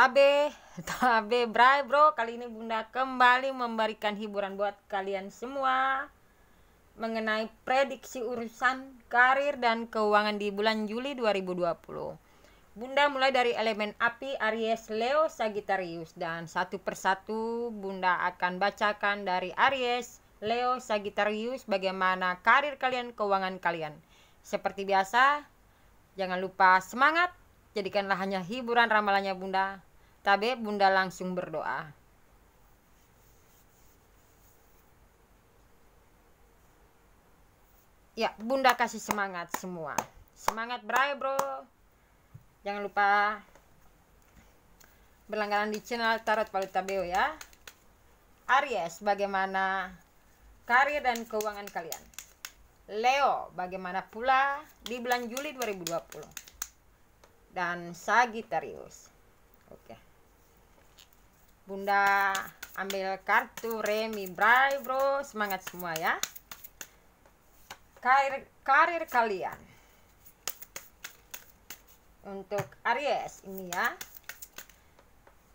KB, KB Bray Bro. Kali ini Bunda kembali memberikan hiburan buat kalian semua mengenai prediksi urusan karir dan keuangan di bulan Juli 2020. Bunda mulai dari elemen api Aries, Leo, Sagittarius dan satu persatu Bunda akan bacakan dari Aries, Leo, Sagittarius bagaimana karir kalian, keuangan kalian. Seperti biasa, jangan lupa semangat, jadikanlah hanya hiburan ramalannya Bunda Tabe Bunda langsung berdoa. Ya, Bunda kasih semangat semua. Semangat berai, Bro. Jangan lupa berlangganan di channel Tarot Valuta Tabeo ya. Aries, bagaimana karir dan keuangan kalian? Leo, bagaimana pula di bulan Juli 2020? Dan Sagittarius. Oke. Okay. Bunda ambil kartu remi bray bro semangat semua ya karir karir kalian untuk Aries ini ya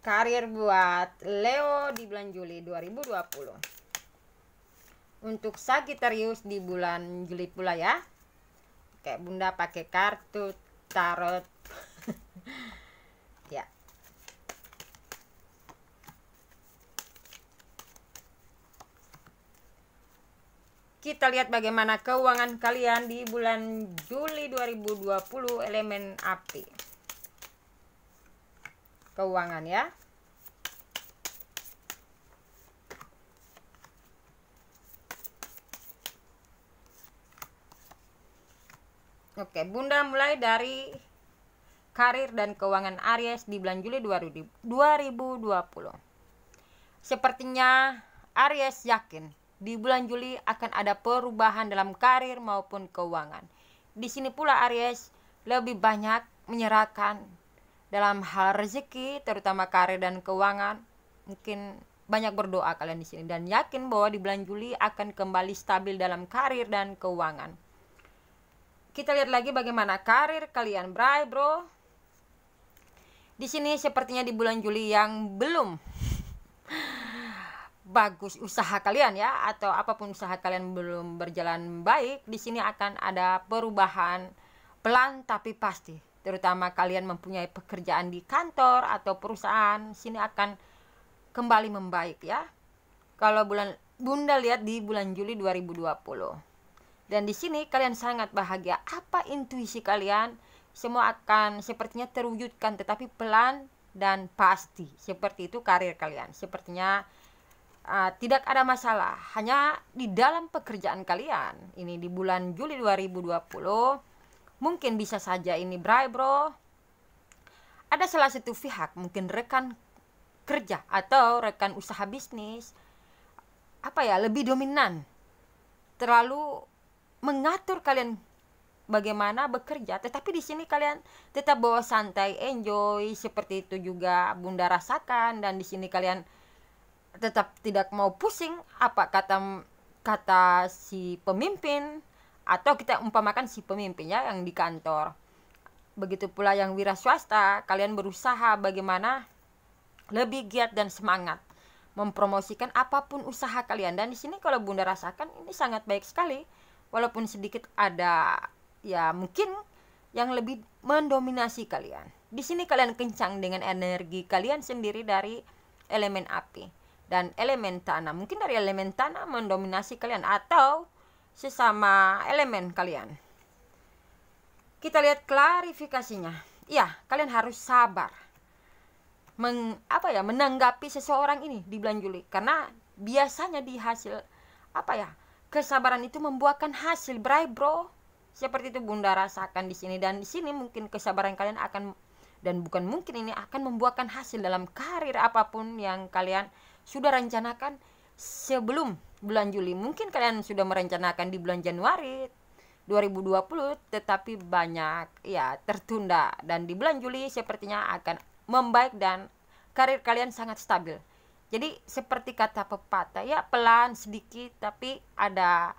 karir buat Leo di bulan Juli 2020 untuk Sagittarius di bulan Juli pula ya kayak Bunda pakai kartu tarot ya kita lihat bagaimana keuangan kalian di bulan Juli 2020 elemen api. Keuangan ya. Oke, Bunda mulai dari karir dan keuangan Aries di bulan Juli 2020. Sepertinya Aries yakin di bulan Juli akan ada perubahan dalam karir maupun keuangan. Di sini pula Aries lebih banyak menyerahkan dalam hal rezeki, terutama karir dan keuangan. Mungkin banyak berdoa kalian di sini dan yakin bahwa di bulan Juli akan kembali stabil dalam karir dan keuangan. Kita lihat lagi bagaimana karir kalian, Bray, Bro. Di sini sepertinya di bulan Juli yang belum bagus usaha kalian ya atau apapun usaha kalian belum berjalan baik, di sini akan ada perubahan pelan tapi pasti. Terutama kalian mempunyai pekerjaan di kantor atau perusahaan, sini akan kembali membaik ya. Kalau bulan Bunda lihat di bulan Juli 2020. Dan di sini kalian sangat bahagia. Apa intuisi kalian? Semua akan sepertinya terwujudkan tetapi pelan dan pasti. Seperti itu karir kalian. Sepertinya uh, tidak ada masalah hanya di dalam pekerjaan kalian ini di bulan Juli 2020 mungkin bisa saja ini bray bro ada salah satu pihak mungkin rekan kerja atau rekan usaha bisnis apa ya lebih dominan terlalu mengatur kalian bagaimana bekerja tetapi di sini kalian tetap bawa santai enjoy seperti itu juga Bunda rasakan dan di sini kalian tetap tidak mau pusing apa kata kata si pemimpin atau kita umpamakan si pemimpinnya yang di kantor. Begitu pula yang wira swasta, kalian berusaha bagaimana lebih giat dan semangat mempromosikan apapun usaha kalian dan di sini kalau Bunda rasakan ini sangat baik sekali walaupun sedikit ada ya mungkin yang lebih mendominasi kalian. Di sini kalian kencang dengan energi kalian sendiri dari elemen api dan elemen tanah. Mungkin dari elemen tanah mendominasi kalian atau sesama elemen kalian. Kita lihat klarifikasinya. Ya, kalian harus sabar. Meng, apa ya menanggapi seseorang ini di bulan Juli karena biasanya di hasil apa ya kesabaran itu membuahkan hasil bray bro seperti itu bunda rasakan di sini dan di sini mungkin kesabaran kalian akan dan bukan mungkin ini akan membuahkan hasil dalam karir apapun yang kalian sudah rencanakan sebelum bulan Juli. Mungkin kalian sudah merencanakan di bulan Januari 2020 tetapi banyak ya tertunda dan di bulan Juli sepertinya akan membaik dan karir kalian sangat stabil. Jadi seperti kata pepatah ya pelan sedikit tapi ada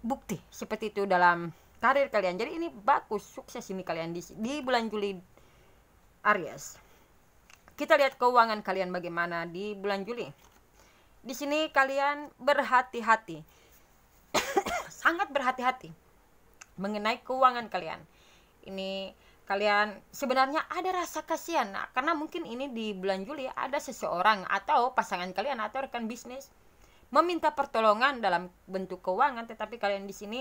bukti seperti itu dalam karir kalian. Jadi ini bagus sukses ini kalian di, di bulan Juli Aries. Kita lihat keuangan kalian bagaimana di bulan Juli. Di sini kalian berhati-hati. Sangat berhati-hati mengenai keuangan kalian. Ini kalian sebenarnya ada rasa kasihan nah, karena mungkin ini di bulan Juli ada seseorang atau pasangan kalian atau rekan bisnis meminta pertolongan dalam bentuk keuangan tetapi kalian di sini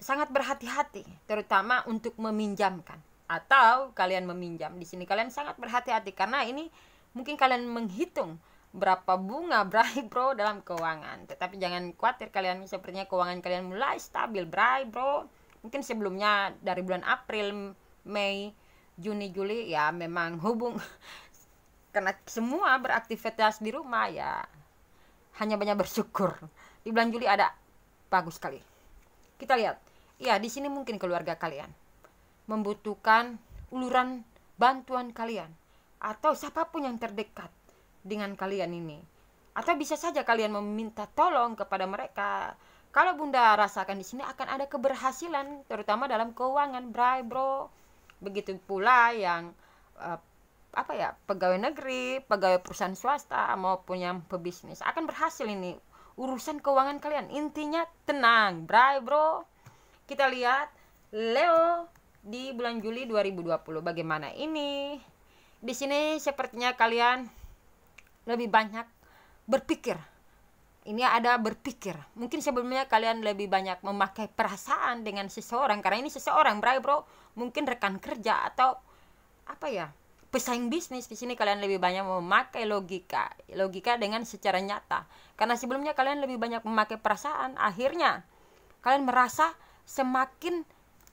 sangat berhati-hati terutama untuk meminjamkan atau kalian meminjam. Di sini kalian sangat berhati-hati karena ini mungkin kalian menghitung berapa bunga bray bro dalam keuangan. Tetapi jangan khawatir kalian sepertinya keuangan kalian mulai stabil bray bro. Mungkin sebelumnya dari bulan April, Mei, Juni, Juli ya memang hubung karena semua beraktivitas di rumah ya hanya banyak bersyukur. Di bulan Juli ada bagus sekali. Kita lihat. Ya, di sini mungkin keluarga kalian membutuhkan uluran bantuan kalian atau siapapun yang terdekat dengan kalian ini. Atau bisa saja kalian meminta tolong kepada mereka. Kalau Bunda rasakan di sini akan ada keberhasilan terutama dalam keuangan, Bray, Bro. Begitu pula yang uh, apa ya pegawai negeri, pegawai perusahaan swasta maupun yang pebisnis akan berhasil ini urusan keuangan kalian. Intinya tenang, bray bro. Kita lihat Leo di bulan Juli 2020. Bagaimana ini? Di sini sepertinya kalian lebih banyak berpikir. Ini ada berpikir. Mungkin sebelumnya kalian lebih banyak memakai perasaan dengan seseorang karena ini seseorang, bro bro. Mungkin rekan kerja atau apa ya? pesaing bisnis di sini kalian lebih banyak memakai logika logika dengan secara nyata karena sebelumnya kalian lebih banyak memakai perasaan akhirnya kalian merasa semakin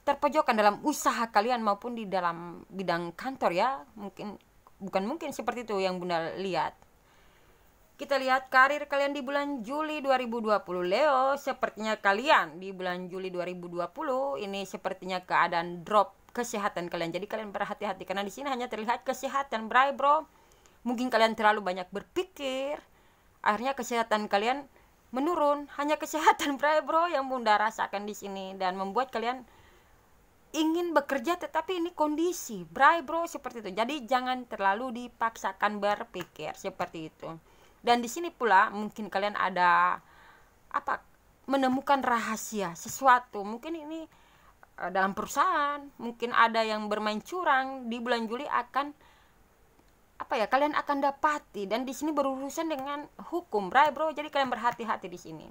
terpojokkan dalam usaha kalian maupun di dalam bidang kantor ya mungkin bukan mungkin seperti itu yang bunda lihat kita lihat karir kalian di bulan Juli 2020 Leo sepertinya kalian di bulan Juli 2020 ini sepertinya keadaan drop kesehatan kalian jadi kalian berhati-hati karena di sini hanya terlihat kesehatan bray bro mungkin kalian terlalu banyak berpikir akhirnya kesehatan kalian menurun hanya kesehatan bray bro yang bunda rasakan di sini dan membuat kalian ingin bekerja tetapi ini kondisi bray bro seperti itu jadi jangan terlalu dipaksakan berpikir seperti itu dan di sini pula mungkin kalian ada apa menemukan rahasia sesuatu mungkin ini eh, dalam perusahaan mungkin ada yang bermain curang di bulan Juli akan apa ya kalian akan dapati dan di sini berurusan dengan hukum bray bro jadi kalian berhati-hati di sini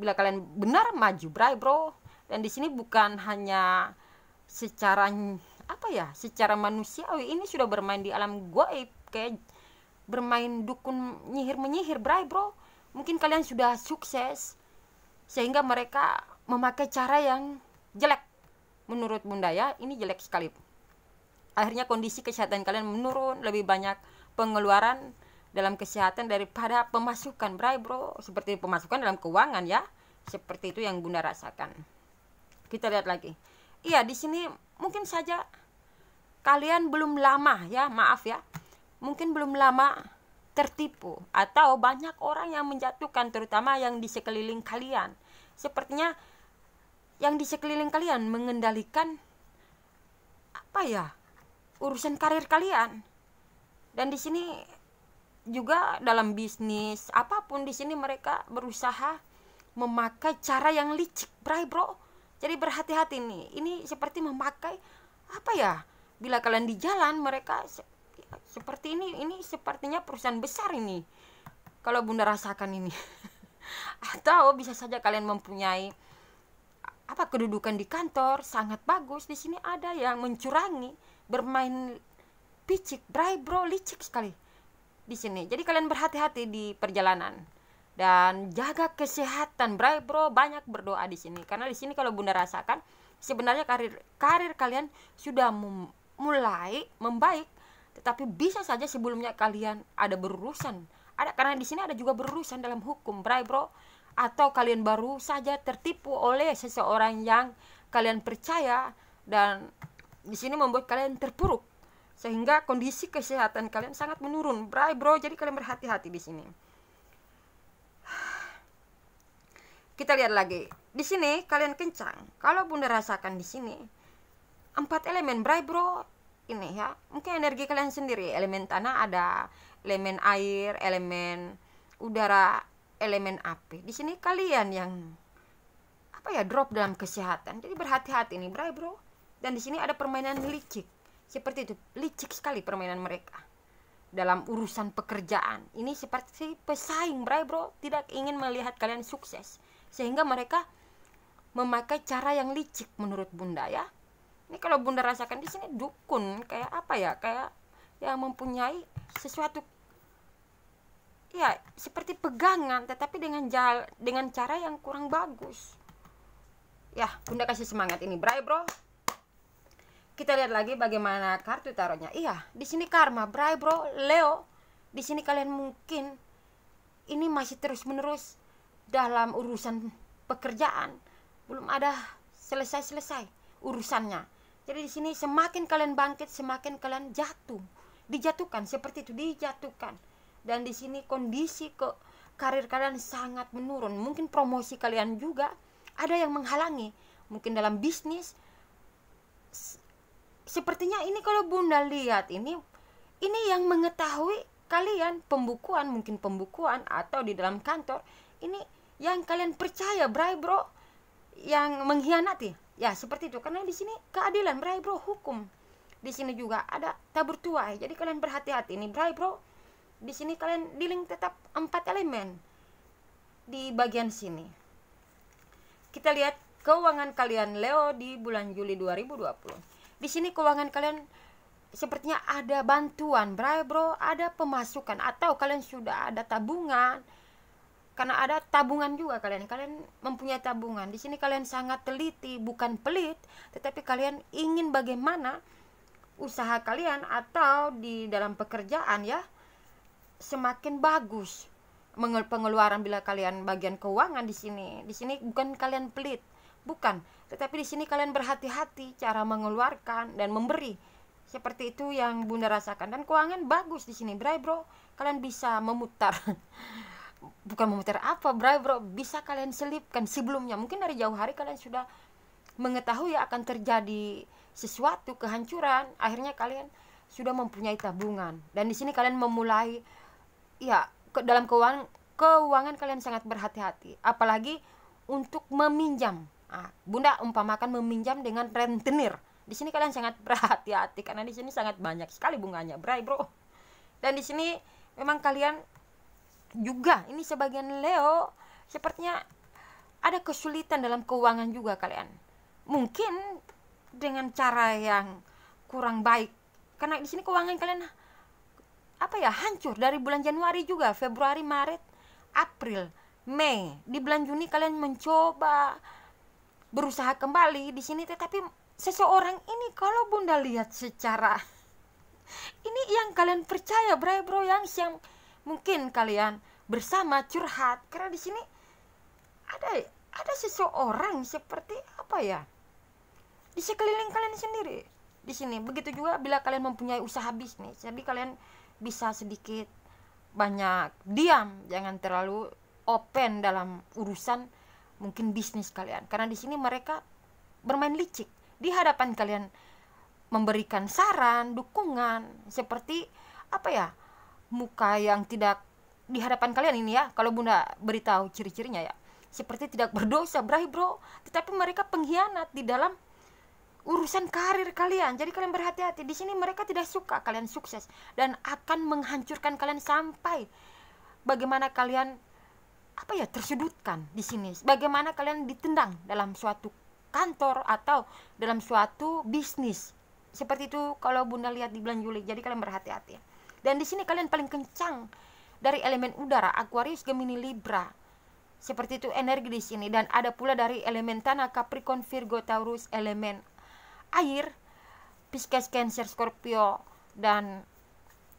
bila kalian benar maju bray bro dan di sini bukan hanya secara apa ya secara manusiawi ini sudah bermain di alam goib eh, kayak bermain dukun nyihir menyihir bray bro mungkin kalian sudah sukses sehingga mereka memakai cara yang jelek menurut bunda ya ini jelek sekali akhirnya kondisi kesehatan kalian menurun lebih banyak pengeluaran dalam kesehatan daripada pemasukan bray bro seperti pemasukan dalam keuangan ya seperti itu yang bunda rasakan kita lihat lagi Iya, di sini mungkin saja kalian belum lama ya, maaf ya. Mungkin belum lama tertipu atau banyak orang yang menjatuhkan terutama yang di sekeliling kalian. Sepertinya yang di sekeliling kalian mengendalikan apa ya? urusan karir kalian. Dan di sini juga dalam bisnis apapun di sini mereka berusaha memakai cara yang licik, bray bro. Jadi berhati-hati nih. Ini seperti memakai apa ya? Bila kalian di jalan mereka seperti ini ini sepertinya perusahaan besar ini. Kalau Bunda rasakan ini. Atau bisa saja kalian mempunyai apa kedudukan di kantor sangat bagus. Di sini ada yang mencurangi, bermain picik, dry bro, licik sekali di sini. Jadi kalian berhati-hati di perjalanan dan jaga kesehatan bro bro banyak berdoa di sini karena di sini kalau bunda rasakan sebenarnya karir karir kalian sudah mem mulai membaik tetapi bisa saja sebelumnya kalian ada berurusan ada karena di sini ada juga berurusan dalam hukum bro bro atau kalian baru saja tertipu oleh seseorang yang kalian percaya dan di sini membuat kalian terpuruk sehingga kondisi kesehatan kalian sangat menurun bro bro jadi kalian berhati-hati di sini Kita lihat lagi. Di sini kalian kencang. Kalau Bunda rasakan di sini empat elemen bray bro ini ya mungkin energi kalian sendiri elemen tanah ada elemen air elemen udara elemen api di sini kalian yang apa ya drop dalam kesehatan jadi berhati-hati nih bray bro dan di sini ada permainan licik seperti itu licik sekali permainan mereka dalam urusan pekerjaan ini seperti pesaing bray bro tidak ingin melihat kalian sukses sehingga mereka memakai cara yang licik menurut bunda ya ini kalau bunda rasakan di sini dukun kayak apa ya kayak yang mempunyai sesuatu ya seperti pegangan tetapi dengan jal dengan cara yang kurang bagus ya bunda kasih semangat ini bray bro kita lihat lagi bagaimana kartu taruhnya iya di sini karma bray bro leo di sini kalian mungkin ini masih terus menerus dalam urusan pekerjaan belum ada selesai-selesai urusannya. Jadi di sini semakin kalian bangkit, semakin kalian jatuh, dijatuhkan seperti itu dijatuhkan. Dan di sini kondisi ke karir kalian sangat menurun. Mungkin promosi kalian juga ada yang menghalangi. Mungkin dalam bisnis sepertinya ini kalau Bunda lihat ini ini yang mengetahui kalian pembukuan mungkin pembukuan atau di dalam kantor ini yang kalian percaya bray bro yang mengkhianati ya seperti itu karena di sini keadilan bray bro hukum di sini juga ada tabur tuai jadi kalian berhati-hati ini bray bro di sini kalian dealing tetap empat elemen di bagian sini kita lihat keuangan kalian Leo di bulan Juli 2020 di sini keuangan kalian sepertinya ada bantuan bray bro ada pemasukan atau kalian sudah ada tabungan karena ada tabungan juga kalian kalian mempunyai tabungan di sini kalian sangat teliti bukan pelit tetapi kalian ingin bagaimana usaha kalian atau di dalam pekerjaan ya semakin bagus pengeluaran bila kalian bagian keuangan di sini di sini bukan kalian pelit bukan tetapi di sini kalian berhati-hati cara mengeluarkan dan memberi seperti itu yang bunda rasakan dan keuangan bagus di sini bro kalian bisa memutar bukan memutar apa bro bro bisa kalian selipkan sebelumnya mungkin dari jauh hari kalian sudah mengetahui ya akan terjadi sesuatu kehancuran akhirnya kalian sudah mempunyai tabungan dan di sini kalian memulai ya ke dalam keuangan keuangan kalian sangat berhati-hati apalagi untuk meminjam nah, bunda umpamakan meminjam dengan rentenir di sini kalian sangat berhati-hati karena di sini sangat banyak sekali bunganya bray bro dan di sini memang kalian juga ini sebagian Leo sepertinya ada kesulitan dalam keuangan juga kalian. Mungkin dengan cara yang kurang baik. Karena di sini keuangan kalian apa ya hancur dari bulan Januari juga, Februari, Maret, April, Mei. Di bulan Juni kalian mencoba berusaha kembali di sini tetapi seseorang ini kalau Bunda lihat secara ini yang kalian percaya, bro Bro yang yang mungkin kalian bersama curhat karena di sini ada ada seseorang seperti apa ya di sekeliling kalian sendiri di sini begitu juga bila kalian mempunyai usaha bisnis jadi kalian bisa sedikit banyak diam jangan terlalu open dalam urusan mungkin bisnis kalian karena di sini mereka bermain licik di hadapan kalian memberikan saran dukungan seperti apa ya muka yang tidak di hadapan kalian ini ya kalau bunda beritahu ciri-cirinya ya seperti tidak berdosa berahi bro tetapi mereka pengkhianat di dalam urusan karir kalian jadi kalian berhati-hati di sini mereka tidak suka kalian sukses dan akan menghancurkan kalian sampai bagaimana kalian apa ya tersudutkan di sini bagaimana kalian ditendang dalam suatu kantor atau dalam suatu bisnis seperti itu kalau bunda lihat di bulan Juli jadi kalian berhati-hati ya. Dan di sini kalian paling kencang dari elemen udara, Aquarius, Gemini, Libra. Seperti itu energi di sini dan ada pula dari elemen tanah Capricorn, Virgo, Taurus, elemen air, Pisces, Cancer, Scorpio dan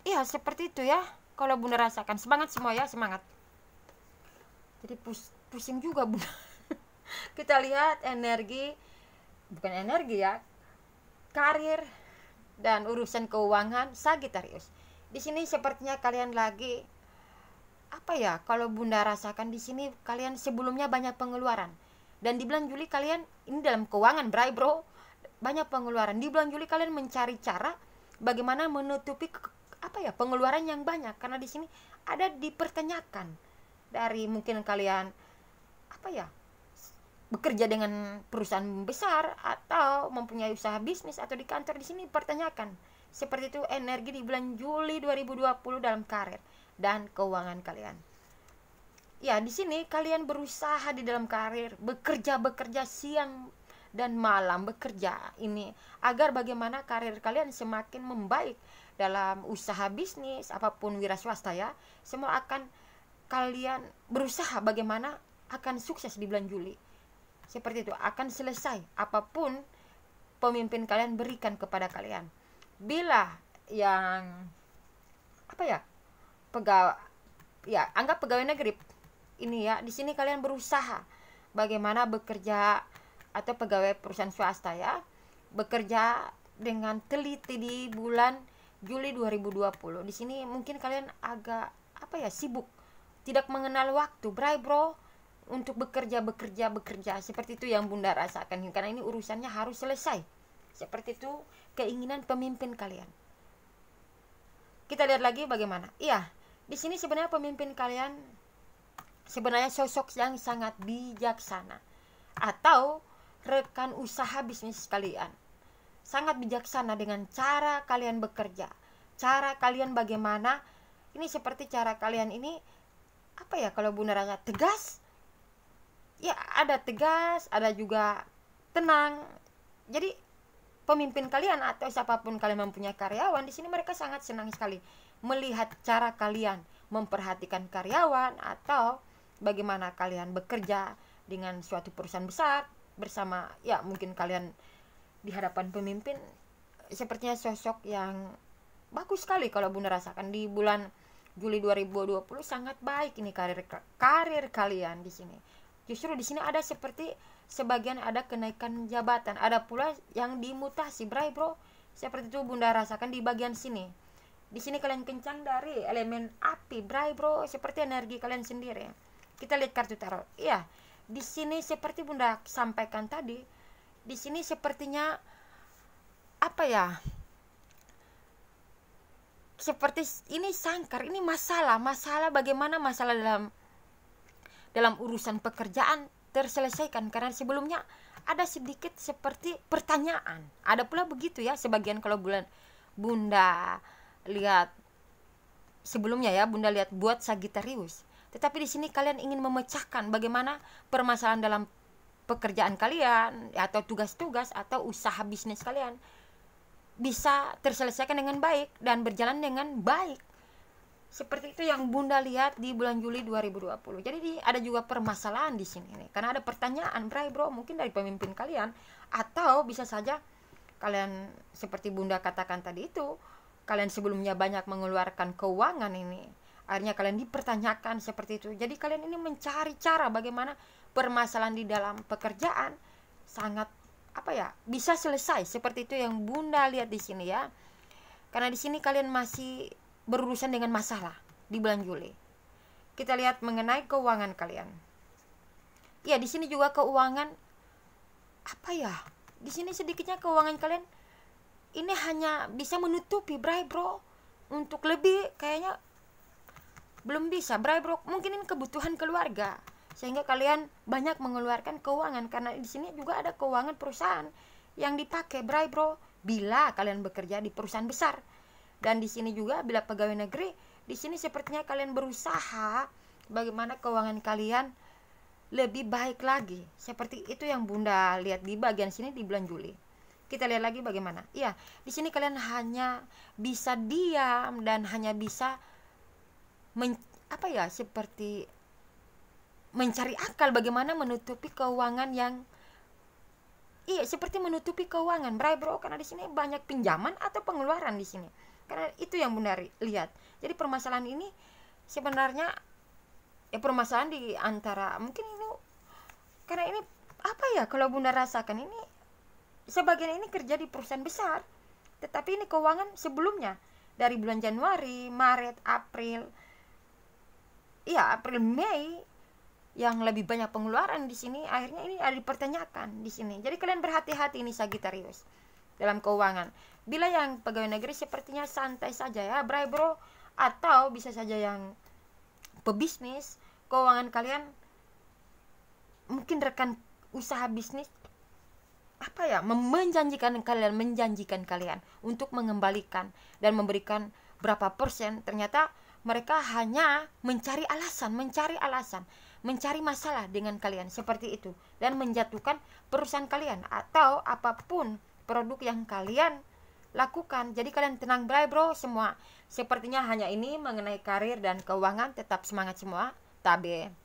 iya seperti itu ya. Kalau Bunda rasakan semangat semua ya, semangat. Jadi pus pusing juga Bunda. Kita lihat energi bukan energi ya. Karir dan urusan keuangan Sagittarius di sini sepertinya kalian lagi apa ya kalau bunda rasakan di sini kalian sebelumnya banyak pengeluaran dan di bulan Juli kalian ini dalam keuangan bray bro banyak pengeluaran di bulan Juli kalian mencari cara bagaimana menutupi apa ya pengeluaran yang banyak karena di sini ada dipertanyakan dari mungkin kalian apa ya bekerja dengan perusahaan besar atau mempunyai usaha bisnis atau di kantor di sini pertanyakan seperti itu energi di bulan Juli 2020 dalam karir dan keuangan kalian. Ya, di sini kalian berusaha di dalam karir, bekerja-bekerja siang dan malam bekerja ini agar bagaimana karir kalian semakin membaik dalam usaha bisnis apapun wira swasta ya. Semua akan kalian berusaha bagaimana akan sukses di bulan Juli. Seperti itu, akan selesai apapun pemimpin kalian berikan kepada kalian bila yang apa ya pegawai ya anggap pegawai negeri ini ya di sini kalian berusaha bagaimana bekerja atau pegawai perusahaan swasta ya bekerja dengan teliti di bulan Juli 2020 di sini mungkin kalian agak apa ya sibuk tidak mengenal waktu bray bro untuk bekerja bekerja bekerja seperti itu yang bunda rasakan karena ini urusannya harus selesai seperti itu keinginan pemimpin kalian. Kita lihat lagi bagaimana. Iya, di sini sebenarnya pemimpin kalian sebenarnya sosok yang sangat bijaksana atau rekan usaha bisnis kalian. Sangat bijaksana dengan cara kalian bekerja. Cara kalian bagaimana? Ini seperti cara kalian ini apa ya kalau Bunda Raya tegas? Ya, ada tegas, ada juga tenang. Jadi pemimpin kalian atau siapapun kalian mempunyai karyawan di sini mereka sangat senang sekali melihat cara kalian memperhatikan karyawan atau bagaimana kalian bekerja dengan suatu perusahaan besar bersama ya mungkin kalian di hadapan pemimpin sepertinya sosok yang bagus sekali kalau Bunda rasakan di bulan Juli 2020 sangat baik ini karir karir kalian di sini. Justru di sini ada seperti sebagian ada kenaikan jabatan, ada pula yang dimutasi. Bray, Bro. Seperti itu Bunda rasakan di bagian sini. Di sini kalian kencang dari elemen api, Bray, Bro, seperti energi kalian sendiri. Kita lihat kartu tarot. Iya. Di sini seperti Bunda sampaikan tadi, di sini sepertinya apa ya? Seperti ini sangkar, ini masalah, masalah bagaimana masalah dalam dalam urusan pekerjaan, terselesaikan karena sebelumnya ada sedikit seperti pertanyaan. Ada pula begitu ya sebagian kalau bulan Bunda lihat sebelumnya ya Bunda lihat buat Sagitarius. Tetapi di sini kalian ingin memecahkan bagaimana permasalahan dalam pekerjaan kalian atau tugas-tugas atau usaha bisnis kalian bisa terselesaikan dengan baik dan berjalan dengan baik seperti itu yang Bunda lihat di bulan Juli 2020. Jadi di, ada juga permasalahan di sini nih. Karena ada pertanyaan, Bray Bro, mungkin dari pemimpin kalian atau bisa saja kalian seperti Bunda katakan tadi itu, kalian sebelumnya banyak mengeluarkan keuangan ini. Akhirnya kalian dipertanyakan seperti itu. Jadi kalian ini mencari cara bagaimana permasalahan di dalam pekerjaan sangat apa ya, bisa selesai seperti itu yang Bunda lihat di sini ya. Karena di sini kalian masih berurusan dengan masalah di bulan Juli. Kita lihat mengenai keuangan kalian. Ya, di sini juga keuangan apa ya? Di sini sedikitnya keuangan kalian ini hanya bisa menutupi Bray Bro untuk lebih kayaknya belum bisa Bray Bro mungkin ini kebutuhan keluarga sehingga kalian banyak mengeluarkan keuangan karena di sini juga ada keuangan perusahaan yang dipakai Bray Bro bila kalian bekerja di perusahaan besar dan di sini juga bila pegawai negeri, di sini sepertinya kalian berusaha bagaimana keuangan kalian lebih baik lagi. Seperti itu yang Bunda lihat di bagian sini di bulan Juli. Kita lihat lagi bagaimana. Iya, di sini kalian hanya bisa diam dan hanya bisa men, apa ya seperti mencari akal bagaimana menutupi keuangan yang iya seperti menutupi keuangan, bro, karena di sini banyak pinjaman atau pengeluaran di sini karena itu yang bunda lihat jadi permasalahan ini sebenarnya ya permasalahan di antara mungkin ini karena ini apa ya kalau bunda rasakan ini sebagian ini kerja di perusahaan besar tetapi ini keuangan sebelumnya dari bulan Januari, Maret, April, ya April, Mei yang lebih banyak pengeluaran di sini akhirnya ini ada dipertanyakan di sini. Jadi kalian berhati-hati ini Sagitarius dalam keuangan. Bila yang pegawai negeri sepertinya santai saja ya, bray bro, atau bisa saja yang pebisnis, keuangan kalian mungkin rekan usaha bisnis apa ya menjanjikan kalian menjanjikan kalian untuk mengembalikan dan memberikan berapa persen ternyata mereka hanya mencari alasan mencari alasan mencari masalah dengan kalian seperti itu dan menjatuhkan perusahaan kalian atau apapun produk yang kalian lakukan. Jadi kalian tenang bray bro semua. Sepertinya hanya ini mengenai karir dan keuangan tetap semangat semua. Tabe.